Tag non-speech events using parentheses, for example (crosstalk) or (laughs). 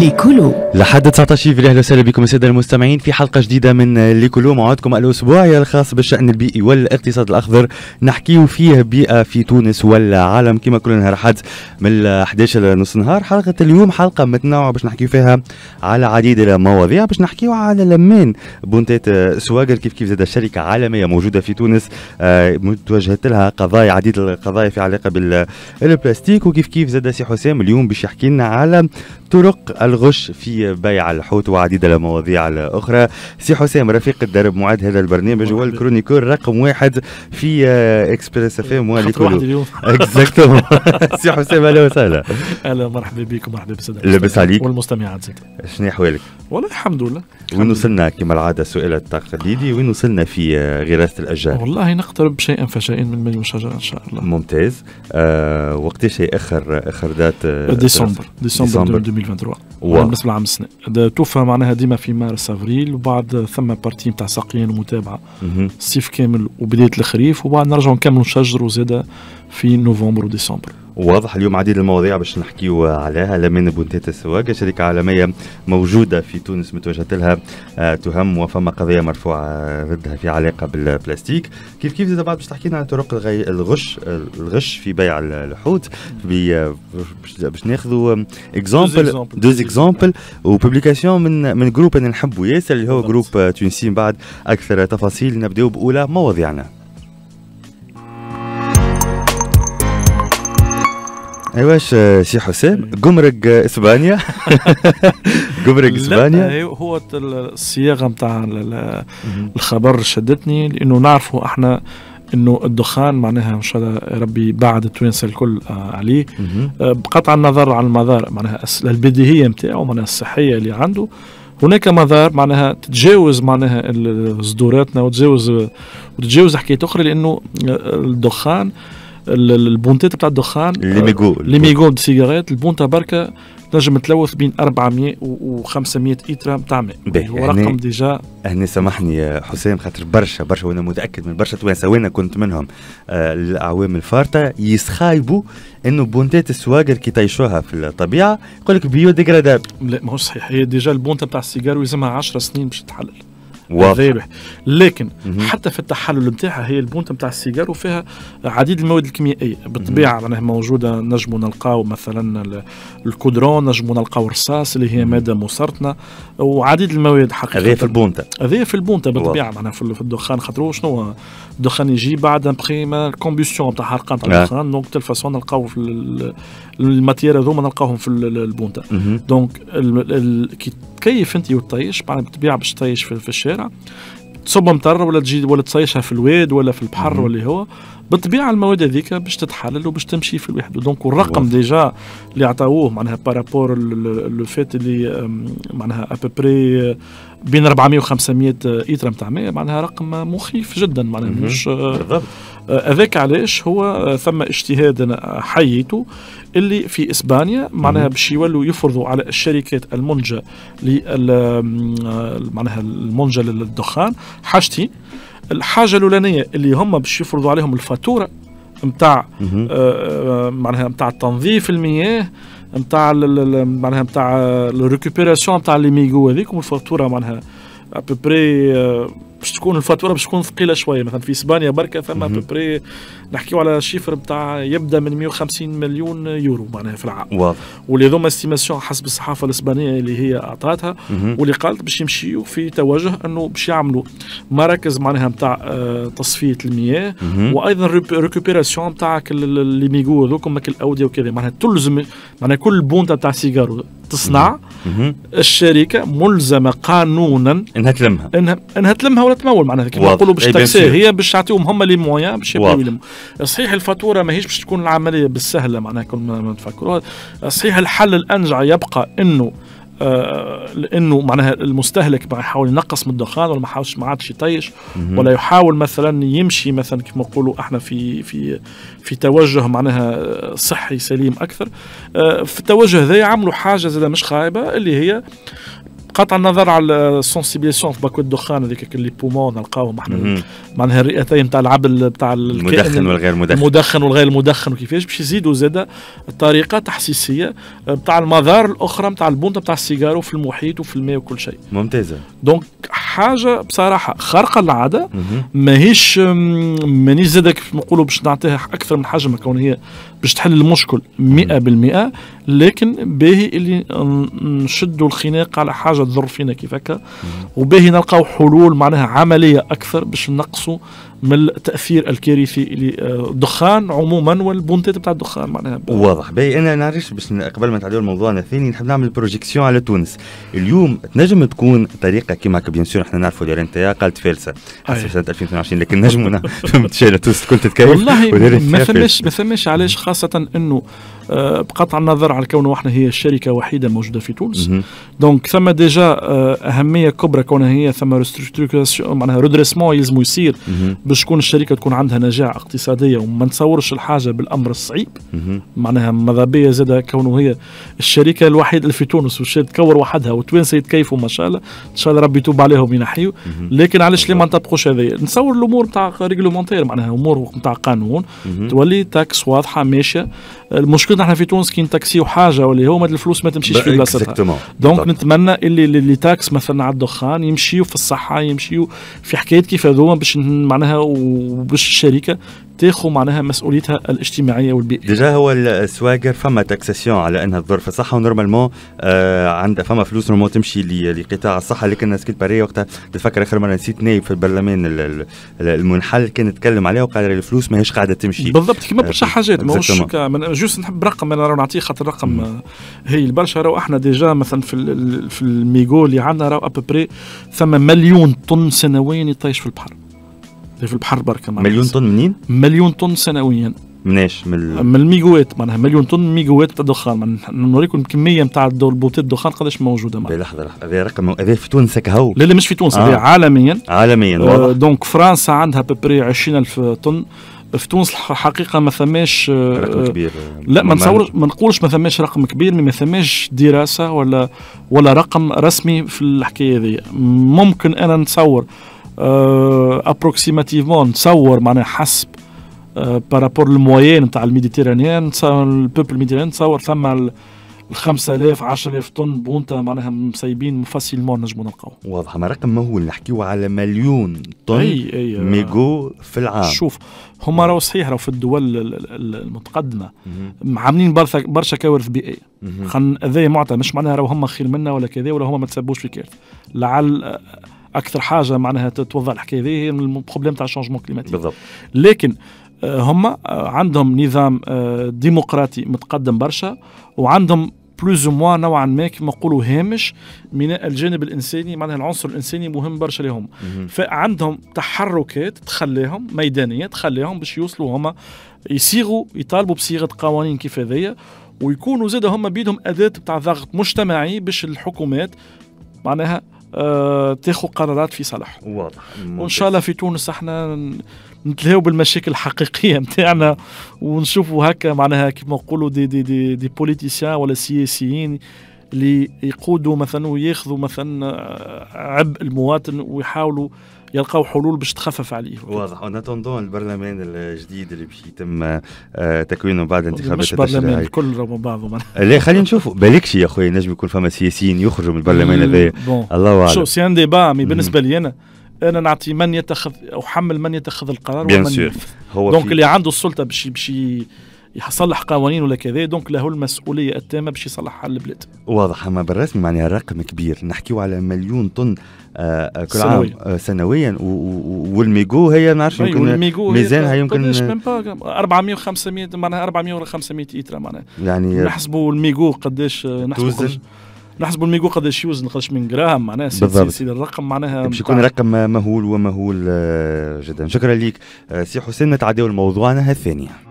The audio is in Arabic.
ليكولو لحد 19 فيلي اهلا وسهلا بكم الساده المستمعين في حلقه جديده من ليكولو موعدكم الاسبوعي الخاص بالشان البيئي والاقتصاد الاخضر نحكيو فيه بيئه في تونس والعالم كما كل نهار حد من 11 لنص نهار حلقه اليوم حلقه متنوعه باش نحكيو فيها على عديد المواضيع باش نحكيو على لمين بونتات سواقر كيف كيف زاد شركه عالميه موجوده في تونس آه، توجهت لها قضايا عديد القضايا في علاقه بالبلاستيك وكيف كيف زاد سي حسام اليوم باش يحكي لنا على طرق الغش في بيع الحوت وعديد المواضيع الأخرى سي حسام رفيق الدرب معد هذا البرنامج هو الكرونيكور رقم واحد في اكسبريس اف ام اليوم اكزاكتوم (laughs) (laughs) سي حسام اهلا وسهلا اهلا مرحبا بكم مرحبا بسادة لاباس عليك والمستمعات زاد شنو احوالك؟ والله الحمد لله وين وصلنا كما العاده سؤال التقليدي وين وصلنا في آه، غراسه الاشجار؟ والله نقترب شيئا فشيئا من مليون شجره ان شاء الله ممتاز آه وقتاش هي اخر اخر دات آه، آه، ديسمبر ديسمبر 2023 بالنسبه لعام السنه توفى معناها ديما في مارس افريل وبعد ثم بارتي نتاع سقيان ومتابعه الصيف كامل وبدايه الخريف وبعد نرجعوا نكملوا نشجروا زاده في نوفمبر وديسمبر واضح اليوم عديد المواضيع باش نحكيو عليها لمن بنتات السواق شركة عالمية موجودة في تونس متوجهت لها آه، تهم وفما قضية مرفوعة آه، ضدها في علاقة بالبلاستيك كيف كيف زاد بعد باش تحكي لنا عن طرق الغي... الغش الغش في بيع الحوت باش ناخذوا اكزامبل دوز اكزامبل وبوبليكاسيون من من جروب انا نحبه ياسر اللي هو جروب آه، تونسي بعد اكثر تفاصيل نبداو باولى مواضيعنا ايواش سي حسام جمرك اسبانيا جمرك (laughs) اسبانيا هو الصياغه نتاع الخبر شدتني لانه نعرفوا احنا انه الدخان معناها ان شاء الله ربي بعد التوانسه الكل آه، عليه آه، بقطع النظر عن المضار معناها البديهيه نتاعو معناها الصحيه اللي عنده هناك مضار معناها تتجاوز معناها صدوراتنا وتتجاوز وتتجاوز حكايات اخرى لانه آه، الدخان البونتات بتاع الدخان لي ميغو آه، لي ميغو السيجارات البونتا بركه تنجم تلوث بين 400 و 500 ايترا نتاع ماء هو رقم يعني ديجا هني سامحني يا حسام خاطر برشا برشا وانا متاكد من برشا توانسه وانا كنت منهم آه الاعوام الفارطه يسخايبوا انه بونتات السواقر كي طيشوها في الطبيعه يقول لك بيو ديجرادابل لا ماهوش صحيح هي ديجا البونتا بتاع السيجار ويلزمها 10 سنين باش تحلل واضح لكن مم. حتى في التحلل نتاعها هي البونت نتاع السيجار وفيها عديد المواد الكيميائيه بالطبيعه معناها موجوده نجموا نلقاو مثلا الكودرون نجموا نلقاو الرصاص اللي هي ماده مسرطنه وعديد المواد حقيقه هذه في البونتا هذه في البونتا بالطبيعه معناها في الدخان خاطر شنو الدخان يجي بعد بخيمة الكومبيسيون نتاع حرقان نتاع آه. الدخان دونك تل فاسون نلقاو في الماتيير هذوما نلقاوهم في البونتا دونك كي تكيف انت وتطيش معناها بالطبيعه باش تطيش في, في الشارع تصب مطر ولا تجي ولا تصيشها في الواد ولا في البحر ولا هو بالطبيعه المواد هذيك باش تتحلل وباش تمشي في الواحد دونك الرقم ديجا اللي عطاوه معناها بارابور لو فات اللي معناها ابوبري بين 400 و 500 ايتر نتاع معناها رقم مخيف جدا معناها مش بالضبط هذاك علاش هو آه، ثم اجتهاد انا حييته اللي في اسبانيا معناها باش يولوا يفرضوا على الشركات المنجه آه، معناها المنجه للدخان حاجتي الحاجه الاولانيه اللي هم باش يفرضوا عليهم الفاتوره نتاع آه،, آه معناها نتاع تنظيف المياه نتاع معناها نتاع الريكوبيراسيون نتاع لي ميغو هذيك والفاتوره معناها ابوبري باش تكون الفاتوره باش تكون ثقيله شويه مثلا في اسبانيا بركه ثم ببري نحكيو على شيفر بتاع يبدا من 150 مليون يورو معناها في العام واضح واللي هذوما استيماسيون حسب الصحافه الاسبانيه اللي هي اعطاتها واللي قالت باش يمشيو في توجه انه باش يعملوا مراكز معناها نتاع آه، تصفيه المياه وايضا ريكوبيراسيون بتاع لي ميغو هذوك الاوديه وكذا معناها تلزم معناها كل بونتا تاع سيجارو تصنع الشركه ملزمه قانونا انها تلمها انها, إنها تلمها ولا تمول معناها كيما نقولوا باش إيه، تكسير هي باش تعطيهم هم لي موان باش يبداو صحيح الفاتوره ماهيش باش تكون العمليه بالسهله معناها كل ما نفكروا صحيح الحل الانجع يبقى انه آه، لانه معناها المستهلك ما يحاول ينقص من الدخان ولا ما حاولش ما عادش يطيش ولا يحاول مثلا يمشي مثلا كما نقولوا احنا في في في توجه معناها صحي سليم اكثر آه، في التوجه ذا عملوا حاجه زاد مش خايبه اللي هي قطع النظر على السونسيبيليسيون في باكو الدخان هذيك اللي بومون نلقاوهم احنا معناها الرئتين نتاع العبل نتاع المدخن والغير مدخن المدخن والغير المدخن وكيفاش باش يزيدوا زاده طريقه تحسيسيه نتاع آه، المظار الاخرى نتاع البونت نتاع السيجارو في المحيط وفي الماء وكل شيء ممتازه دونك حاجه بصراحه خارقه للعاده ماهيش مانيش زادك نقولوا باش نعطيها اكثر من حجمها كون هي باش تحل المشكل 100% لكن باهي اللي نشدوا الخناق على حاجه تضر فينا كيف هكا وباهي نلقاو حلول معناها عمليه اكثر باش نقصوا من التاثير الكارثي اللي آه، الدخان عموما والبونتات بتاع الدخان معناها واضح باهي انا نعرفش باش قبل ما تعديو لموضوعنا الثاني نحب نعمل بروجيكسيون على تونس اليوم تنجم تكون طريقه هكا بيان سور احنا نعرفوا اللي انت قالت فالسه سنه 2022 لكن نجمنا (laughs) فهمت تونس الكل تتكيف والله ما فماش ما فماش علاش خاصه انه آه، بقطع النظر على كونه احنا هي الشركه وحيده موجوده في تونس دونك ثم ديجا آه، اهميه كبرى كونها هي ثم معناها ريدريسمون يلزم يصير باش تكون الشركه تكون عندها نجاعه اقتصاديه وما نتصورش الحاجه بالامر الصعيب معناها ماذا بيا زاد كونه هي الشركه الوحيده اللي في تونس وش تكور وحدها وتوانسة يتكيفوا ما شاء الله ان شاء الله ربي يتوب عليهم ينحيوا لكن علاش ليه ما نطبقوش هذايا نصور الامور نتاع ريجلومونتير معناها امور نتاع قانون تولي تاكس واضحه 100% ماشيه المشكله نحن في تونس كي نتاكسيو حاجه واللي هو الفلوس ما تمشيش في بلاصتها دونك نتمنى اللي اللي تاكس مثلا على الدخان يمشيو في الصحه يمشيو في حكايات كيف هذوما باش معناها وباش الشركه تاخذ معناها مسؤوليتها الاجتماعيه والبيئيه ديجا هو السواقر فما تاكساسيون على انها الظرف الصحه ونورمالمون آه عندها فما فلوس نورمالمون تمشي لقطاع الصحه لكن الناس كنت باري وقتها تفكر اخر مره نسيت نايب في البرلمان المنحل كان يتكلم عليها وقال الفلوس ماهيش قاعده تمشي بالضبط كما آه، برشا حاجات ماهوش جوست نحب رقم انا نعطيه خاطر الرقم آه، هي البرشا راهو احنا ديجا مثلا في في الميغو اللي عندنا راهو ابري ثم مليون طن سنويا يطيش في البحر في البحر برك مليون طن منين؟ مليون طن سنويا مناش من من الميجوات معناها مليون طن ميجوات تاع الدخان نوريكم الكميه نتاع البوتات الدخان قداش موجوده معناها لحظه لحظه هذا رقم هذا في تونس هو لا لا مش في تونس هذا آه. عالميا عالميا آه دونك فرنسا عندها ببري 20000 طن في تونس الحقيقه ما ثماش آه، رقم آه، كبير لا ما ما نقولش ما ثماش رقم كبير ما ثماش دراسه ولا ولا رقم رسمي في الحكايه هذه ممكن انا نتصور ابروكسيماتيفمون نتصور معناها حسب بارابور الموين نتاع الميديتيرانيان البوبل الميديتيرانيان نتصور ثم ال 5000 10000 طن بونتا معناها مسيبين فاسيلمون نجموا نلقاو واضح ما رقم مهول نحكيو على مليون طن أي أي ميجو في العام شوف هما راهو صحيح راهو في الدول المتقدمه عاملين برشا برشا كوارث بيئيه خلينا هذايا معطى مش معناها راهو هما خير منا ولا كذا ولا هما ما تسبوش في كارثه لعل اكثر حاجه معناها تتوضح الحكايه هذه هي البروبليم تاع الشونجمون كليماتيك بالضبط لكن آه، هما آه، عندهم نظام آه، ديمقراطي متقدم برشا وعندهم بلوز موا نوعا ما كما نقولوا هامش من الجانب الانساني معناها العنصر الانساني مهم برشا لهم فعندهم تحركات تخليهم ميدانيه تخليهم باش يوصلوا هما يصيغوا يطالبوا بصيغه قوانين كيف هذيا ويكونوا زاد هما بيدهم اداه بتاع ضغط مجتمعي باش الحكومات معناها آه، تاخذ قرارات في صالحهم واضح وان شاء الله في تونس احنا نتلهاو بالمشاكل الحقيقيه نتاعنا (laughs) ونشوفوا هكا معناها كيما نقولوا دي دي دي, دي بوليتيسيان ولا سياسيين اللي يقودوا مثلا وياخذوا مثلا آه، عبء المواطن ويحاولوا يلقاو حلول باش تخفف عليه واضح اون اتوندون البرلمان الجديد اللي باش يتم آه، تكوينه بعد انتخابات مش برلمان الكل راهو بعضه (laughs) لا خلينا نشوفوا بالكش يا خويا نجم يكون فما سياسيين يخرجوا من البرلمان هذا mm-hmm. الله اعلم شو سي ان ديبا مي بالنسبه لي انا انا نعطي من يتخذ احمل من يتخذ القرار ومن هو دونك اللي عنده السلطه باش باش يصلح قوانين ولا كذا دونك له المسؤوليه التامه باش يصلحها البلاد واضح اما بالرسمي معناها رقم كبير نحكيو على مليون طن آه, آه، كل عام آه سنويا والميجو هي ما نعرفش يمكن ميزانها يمكن 400 500 معناها 400 ولا 500 لتر معناها يعني نحسبوا الميجو قداش نحسبوا نحسبوا الميجو قداش يوزن قداش من جرام معناها سي الرقم معناها باش يكون رقم مهول ومهول آه، جدا شكرا لك آه، سي حسين نتعداو لموضوعنا الثاني